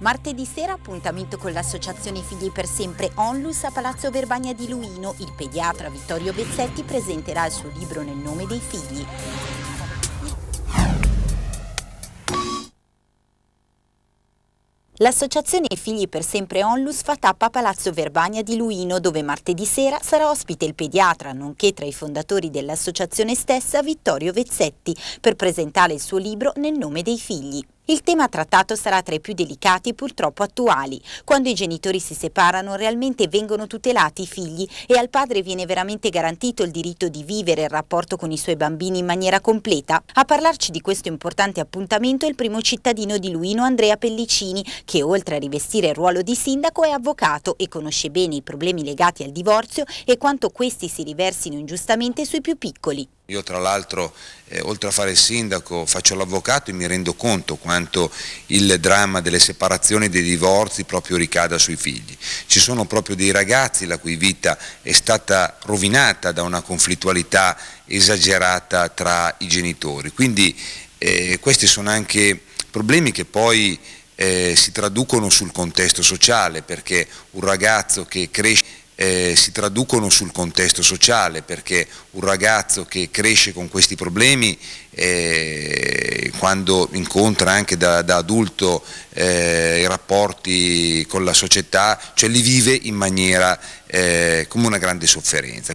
Martedì sera appuntamento con l'associazione Figli per Sempre Onlus a Palazzo Verbagna di Luino. Il pediatra Vittorio Bezzetti presenterà il suo libro Nel nome dei figli. L'associazione Figli per Sempre Onlus fa tappa a Palazzo Verbagna di Luino, dove martedì sera sarà ospite il pediatra, nonché tra i fondatori dell'associazione stessa Vittorio Vezzetti, per presentare il suo libro Nel nome dei figli. Il tema trattato sarà tra i più delicati e purtroppo attuali. Quando i genitori si separano realmente vengono tutelati i figli e al padre viene veramente garantito il diritto di vivere il rapporto con i suoi bambini in maniera completa. A parlarci di questo importante appuntamento è il primo cittadino di Luino Andrea Pellicini che oltre a rivestire il ruolo di sindaco è avvocato e conosce bene i problemi legati al divorzio e quanto questi si riversino ingiustamente sui più piccoli. Io tra l'altro, eh, oltre a fare il sindaco, faccio l'avvocato e mi rendo conto quanto il dramma delle separazioni, e dei divorzi proprio ricada sui figli. Ci sono proprio dei ragazzi la cui vita è stata rovinata da una conflittualità esagerata tra i genitori. Quindi eh, questi sono anche problemi che poi eh, si traducono sul contesto sociale, perché un ragazzo che cresce eh, si traducono sul contesto sociale perché un ragazzo che cresce con questi problemi eh, quando incontra anche da, da adulto eh, i rapporti con la società, cioè li vive in maniera eh, come una grande sofferenza.